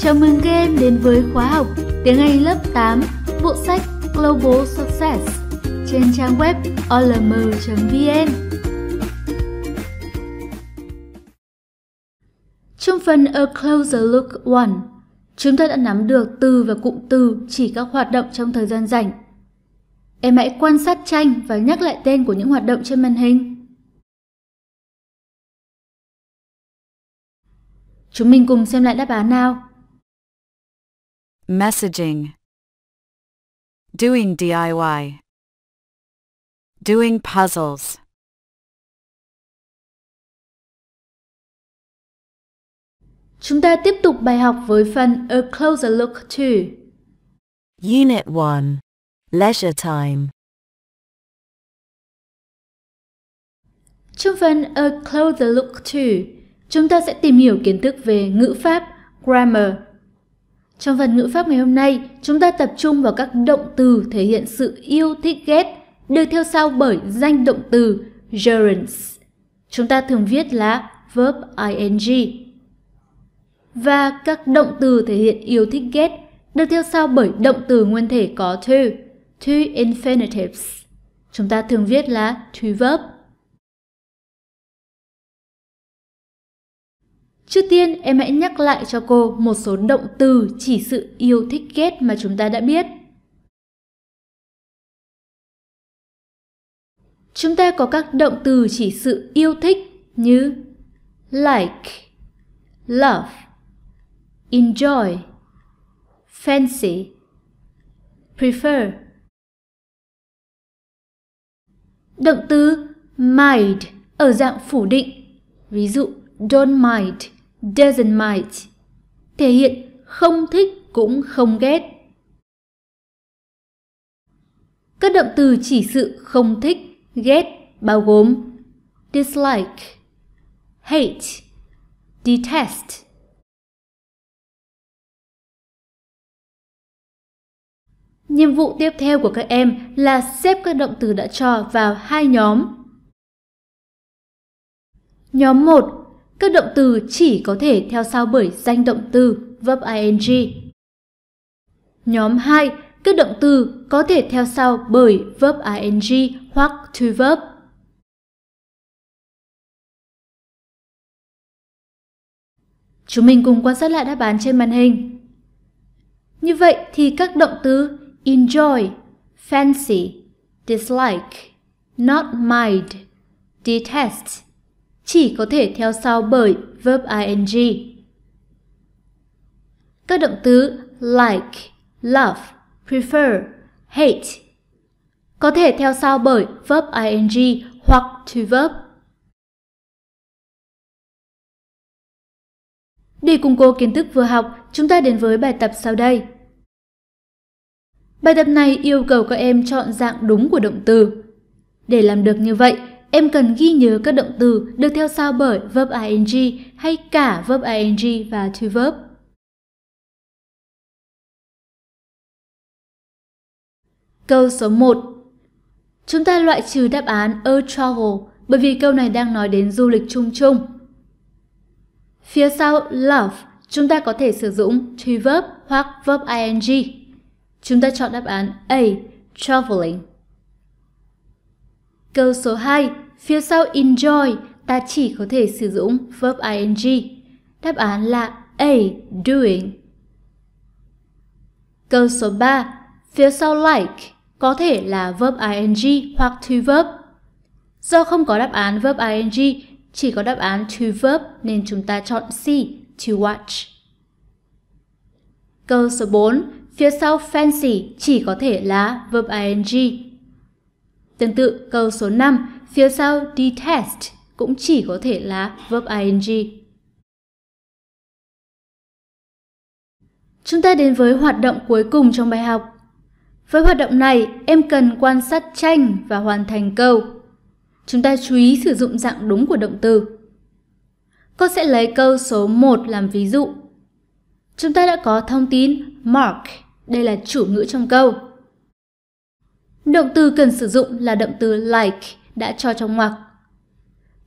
Chào mừng các em đến với khóa học Tiếng Anh lớp 8, bộ sách Global Success trên trang web olm.vn. Trong phần A Closer Look 1, chúng ta đã nắm được từ và cụm từ chỉ các hoạt động trong thời gian rảnh. Em hãy quan sát tranh và nhắc lại tên của những hoạt động trên màn hình. Chúng mình cùng xem lại đáp án nào. Messaging. Doing DIY. Doing puzzles. Chúng ta tiếp tục bài học với phần A Closer Look 2. Unit 1. Leisure Time. Trong phần A Closer Look 2, chúng ta sẽ tìm hiểu kiến thức về ngữ pháp, grammar, trong phần ngữ pháp ngày hôm nay, chúng ta tập trung vào các động từ thể hiện sự yêu thích ghét, được theo sau bởi danh động từ gerunds. Chúng ta thường viết là verb ing. Và các động từ thể hiện yêu thích ghét được theo sau bởi động từ nguyên thể có to, to infinitives. Chúng ta thường viết là to verb. Trước tiên, em hãy nhắc lại cho cô một số động từ chỉ sự yêu thích ghét mà chúng ta đã biết. Chúng ta có các động từ chỉ sự yêu thích như like, love, enjoy, fancy, prefer. Động từ mind ở dạng phủ định, ví dụ don't mind doesn't mind, thể hiện không thích cũng không ghét. Các động từ chỉ sự không thích, ghét bao gồm dislike, hate, detest. Nhiệm vụ tiếp theo của các em là xếp các động từ đã cho vào hai nhóm. Nhóm 1 các động từ chỉ có thể theo sau bởi danh động từ verb ing. Nhóm 2, các động từ có thể theo sau bởi verb ing hoặc to verb. Chúng mình cùng quan sát lại đáp án trên màn hình. Như vậy thì các động từ enjoy, fancy, dislike, not mind, detest chỉ có thể theo sau bởi verb ing. Các động từ like, love, prefer, hate có thể theo sau bởi verb ing hoặc to verb. Để củng cố kiến thức vừa học, chúng ta đến với bài tập sau đây. Bài tập này yêu cầu các em chọn dạng đúng của động từ. Để làm được như vậy, em cần ghi nhớ các động từ được theo sau bởi verb ing hay cả verb ing và to verb. Câu số 1 Chúng ta loại trừ đáp án a travel bởi vì câu này đang nói đến du lịch chung chung. Phía sau love, chúng ta có thể sử dụng to verb hoặc verb ing. Chúng ta chọn đáp án A, traveling. Câu số 2, phía sau enjoy, ta chỉ có thể sử dụng verb ing. Đáp án là A. Doing. Câu số 3, phía sau like có thể là verb ing hoặc to verb. Do không có đáp án verb ing, chỉ có đáp án to verb nên chúng ta chọn C, to watch. Câu số 4, phía sau fancy chỉ có thể là verb ing Tương tự, câu số 5, phía sau detest cũng chỉ có thể là verb ing. Chúng ta đến với hoạt động cuối cùng trong bài học. Với hoạt động này, em cần quan sát tranh và hoàn thành câu. Chúng ta chú ý sử dụng dạng đúng của động từ. Cô sẽ lấy câu số 1 làm ví dụ. Chúng ta đã có thông tin mark, đây là chủ ngữ trong câu. Động từ cần sử dụng là động từ like đã cho trong ngoặc.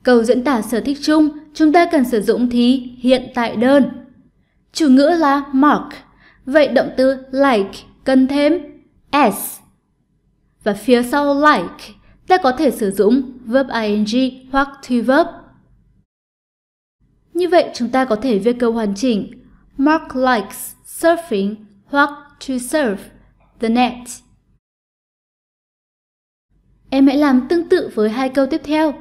Câu diễn tả sở thích chung, chúng ta cần sử dụng thì hiện tại đơn. Chủ ngữ là mark, vậy động từ like cần thêm s. Và phía sau like, ta có thể sử dụng verb ing hoặc to verb. Như vậy chúng ta có thể viết câu hoàn chỉnh Mark likes surfing hoặc to surf the net. Em hãy làm tương tự với hai câu tiếp theo.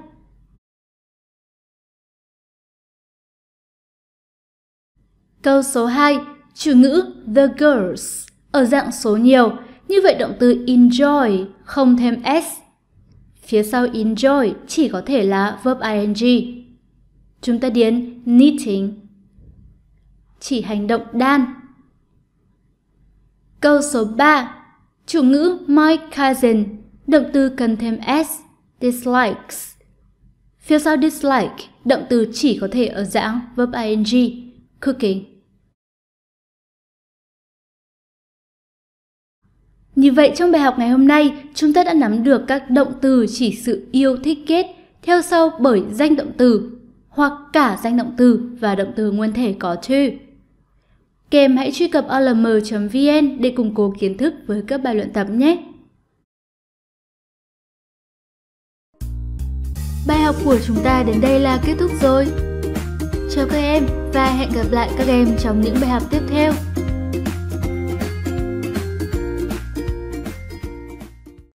Câu số 2, chủ ngữ the girls ở dạng số nhiều, như vậy động từ enjoy không thêm s. Phía sau enjoy chỉ có thể là verb ing. Chúng ta điền knitting. Chỉ hành động đan. Câu số 3, chủ ngữ my cousin Động từ cần thêm s, dislikes. Phía sau dislike, động từ chỉ có thể ở dạng verb ing, cooking. Như vậy trong bài học ngày hôm nay, chúng ta đã nắm được các động từ chỉ sự yêu thích kết theo sau bởi danh động từ hoặc cả danh động từ và động từ nguyên thể có to. Kèm hãy truy cập olm.vn để củng cố kiến thức với các bài luyện tập nhé! Bài học của chúng ta đến đây là kết thúc rồi. Chào các em và hẹn gặp lại các em trong những bài học tiếp theo.